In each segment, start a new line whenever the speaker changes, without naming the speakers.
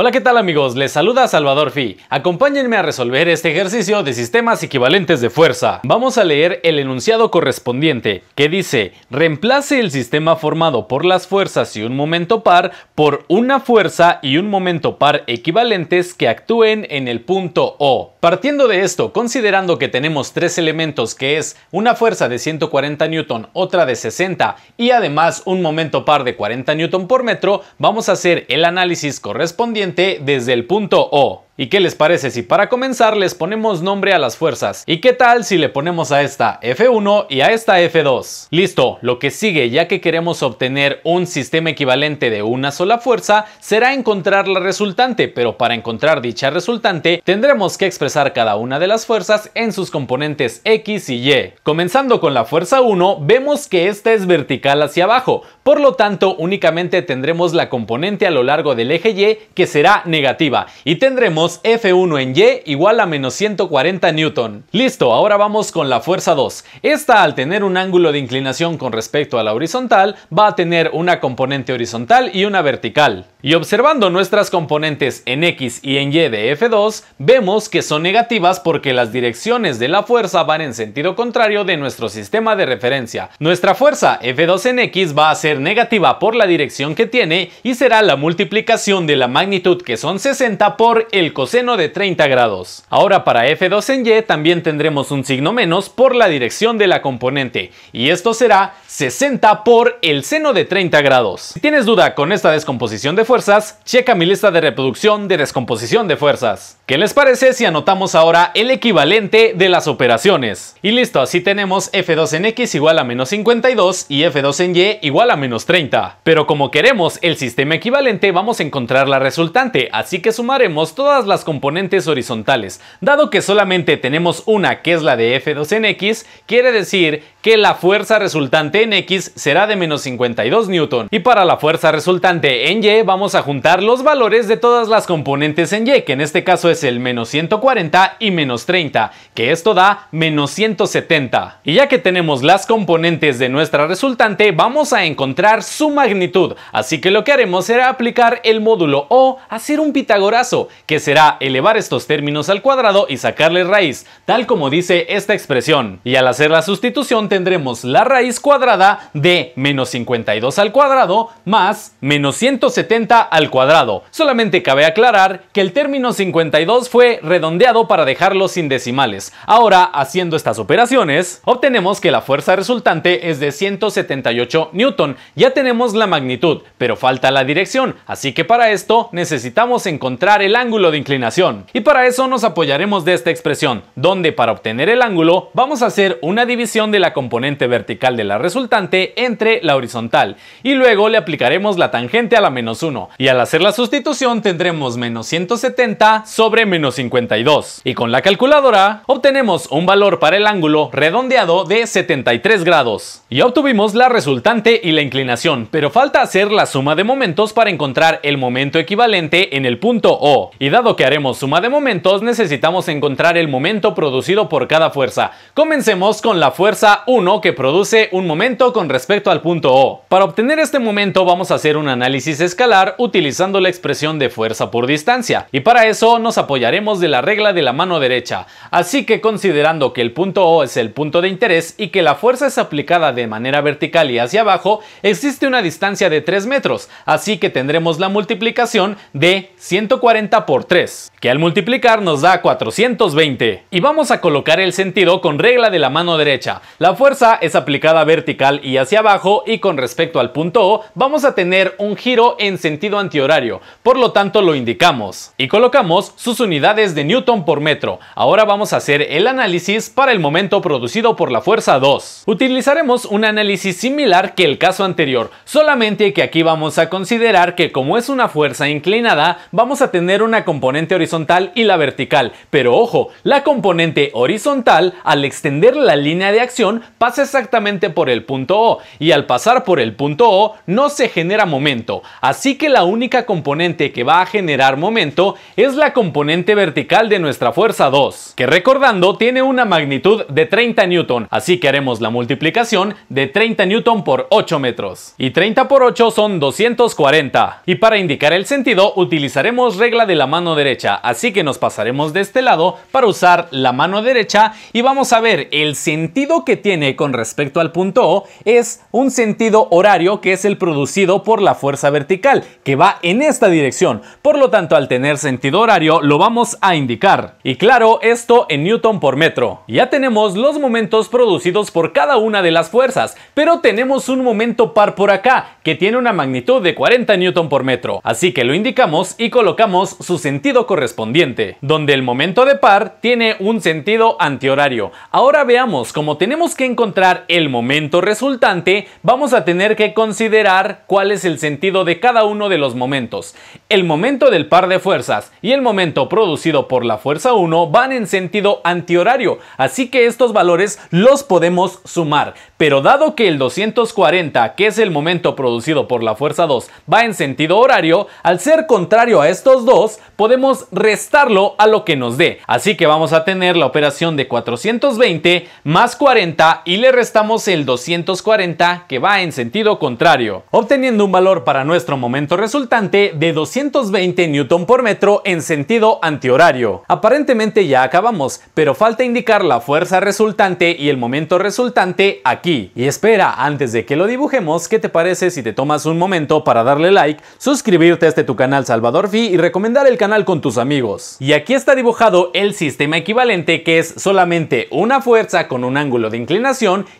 Hola, ¿qué tal amigos? Les saluda Salvador Fi. Acompáñenme a resolver este ejercicio de sistemas equivalentes de fuerza. Vamos a leer el enunciado correspondiente, que dice, reemplace el sistema formado por las fuerzas y un momento par por una fuerza y un momento par equivalentes que actúen en el punto O. Partiendo de esto, considerando que tenemos tres elementos que es una fuerza de 140 N, otra de 60 y además un momento par de 40 N por metro, vamos a hacer el análisis correspondiente desde el punto O. ¿Y qué les parece si para comenzar les ponemos nombre a las fuerzas? ¿Y qué tal si le ponemos a esta F1 y a esta F2? Listo, lo que sigue ya que queremos obtener un sistema equivalente de una sola fuerza será encontrar la resultante, pero para encontrar dicha resultante tendremos que expresar cada una de las fuerzas en sus componentes X y Y. Comenzando con la fuerza 1, vemos que esta es vertical hacia abajo, por lo tanto únicamente tendremos la componente a lo largo del eje Y que será negativa y tendremos F1 en Y igual a menos 140 newton. Listo, ahora vamos con la fuerza 2. Esta al tener un ángulo de inclinación con respecto a la horizontal, va a tener una componente horizontal y una vertical. Y observando nuestras componentes en X y en Y de F2, vemos que son negativas porque las direcciones de la fuerza van en sentido contrario de nuestro sistema de referencia. Nuestra fuerza F2 en X va a ser negativa por la dirección que tiene y será la multiplicación de la magnitud que son 60 por el coseno de 30 grados. Ahora para f2 en y también tendremos un signo menos por la dirección de la componente y esto será 60 por el seno de 30 grados. Si tienes duda con esta descomposición de fuerzas, checa mi lista de reproducción de descomposición de fuerzas. ¿Qué les parece si anotamos ahora el equivalente de las operaciones? Y listo, así tenemos f2 en x igual a menos 52 y f2 en y igual a menos 30. Pero como queremos el sistema equivalente, vamos a encontrar la resultante, así que sumaremos todas las componentes horizontales. Dado que solamente tenemos una que es la de f 2 x quiere decir que la fuerza resultante en X será de menos 52 Newton. Y para la fuerza resultante en Y vamos a juntar los valores de todas las componentes en Y, que en este caso es el menos 140 y menos 30, que esto da menos 170. Y ya que tenemos las componentes de nuestra resultante, vamos a encontrar su magnitud. Así que lo que haremos será aplicar el módulo o hacer un pitagorazo, que será elevar estos términos al cuadrado y sacarle raíz, tal como dice esta expresión. Y al hacer la sustitución tendremos la raíz cuadrada de menos 52 al cuadrado más menos 170 al cuadrado. Solamente cabe aclarar que el término 52 fue redondeado para dejarlo sin decimales. Ahora, haciendo estas operaciones, obtenemos que la fuerza resultante es de 178 newton. Ya tenemos la magnitud, pero falta la dirección, así que para esto necesitamos encontrar el ángulo de inclinación. Y para eso nos apoyaremos de esta expresión, donde para obtener el ángulo vamos a hacer una división de la componente vertical de la resultante entre la horizontal y luego le aplicaremos la tangente a la menos 1 y al hacer la sustitución tendremos menos 170 sobre menos 52 y con la calculadora obtenemos un valor para el ángulo redondeado de 73 grados y obtuvimos la resultante y la inclinación pero falta hacer la suma de momentos para encontrar el momento equivalente en el punto O y dado que haremos suma de momentos necesitamos encontrar el momento producido por cada fuerza comencemos con la fuerza 1 que produce un momento con respecto al punto O. Para obtener este momento vamos a hacer un análisis escalar utilizando la expresión de fuerza por distancia y para eso nos apoyaremos de la regla de la mano derecha. Así que considerando que el punto O es el punto de interés y que la fuerza es aplicada de manera vertical y hacia abajo, existe una distancia de 3 metros, así que tendremos la multiplicación de 140 por 3, que al multiplicar nos da 420. Y vamos a colocar el sentido con regla de la mano derecha fuerza es aplicada vertical y hacia abajo y con respecto al punto O vamos a tener un giro en sentido antihorario, por lo tanto lo indicamos y colocamos sus unidades de newton por metro. Ahora vamos a hacer el análisis para el momento producido por la fuerza 2. Utilizaremos un análisis similar que el caso anterior, solamente que aquí vamos a considerar que como es una fuerza inclinada, vamos a tener una componente horizontal y la vertical, pero ojo, la componente horizontal al extender la línea de acción pasa exactamente por el punto O y al pasar por el punto O no se genera momento, así que la única componente que va a generar momento es la componente vertical de nuestra fuerza 2, que recordando tiene una magnitud de 30 newton, así que haremos la multiplicación de 30 newton por 8 metros. Y 30 por 8 son 240. Y para indicar el sentido utilizaremos regla de la mano derecha, así que nos pasaremos de este lado para usar la mano derecha y vamos a ver el sentido que tiene con respecto al punto O es un sentido horario que es el producido por la fuerza vertical, que va en esta dirección. Por lo tanto, al tener sentido horario, lo vamos a indicar. Y claro, esto en newton por metro. Ya tenemos los momentos producidos por cada una de las fuerzas, pero tenemos un momento par por acá, que tiene una magnitud de 40 newton por metro. Así que lo indicamos y colocamos su sentido correspondiente, donde el momento de par tiene un sentido antihorario. Ahora veamos cómo tenemos que encontrar el momento resultante, vamos a tener que considerar cuál es el sentido de cada uno de los momentos. El momento del par de fuerzas y el momento producido por la fuerza 1 van en sentido antihorario, así que estos valores los podemos sumar. Pero dado que el 240, que es el momento producido por la fuerza 2, va en sentido horario, al ser contrario a estos dos, podemos restarlo a lo que nos dé. Así que vamos a tener la operación de 420 más 40 y le restamos el 240 que va en sentido contrario, obteniendo un valor para nuestro momento resultante de 220 Newton por metro en sentido antihorario. Aparentemente ya acabamos, pero falta indicar la fuerza resultante y el momento resultante aquí. Y espera, antes de que lo dibujemos, ¿qué te parece si te tomas un momento para darle like, suscribirte a este tu canal Salvador Fi y recomendar el canal con tus amigos? Y aquí está dibujado el sistema equivalente que es solamente una fuerza con un ángulo de inclinación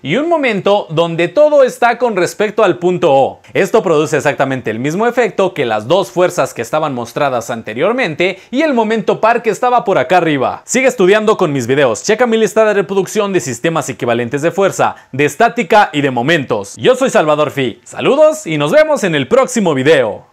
y un momento donde todo está con respecto al punto O. Esto produce exactamente el mismo efecto que las dos fuerzas que estaban mostradas anteriormente y el momento par que estaba por acá arriba. Sigue estudiando con mis videos, checa mi lista de reproducción de sistemas equivalentes de fuerza, de estática y de momentos. Yo soy Salvador Fi, saludos y nos vemos en el próximo video.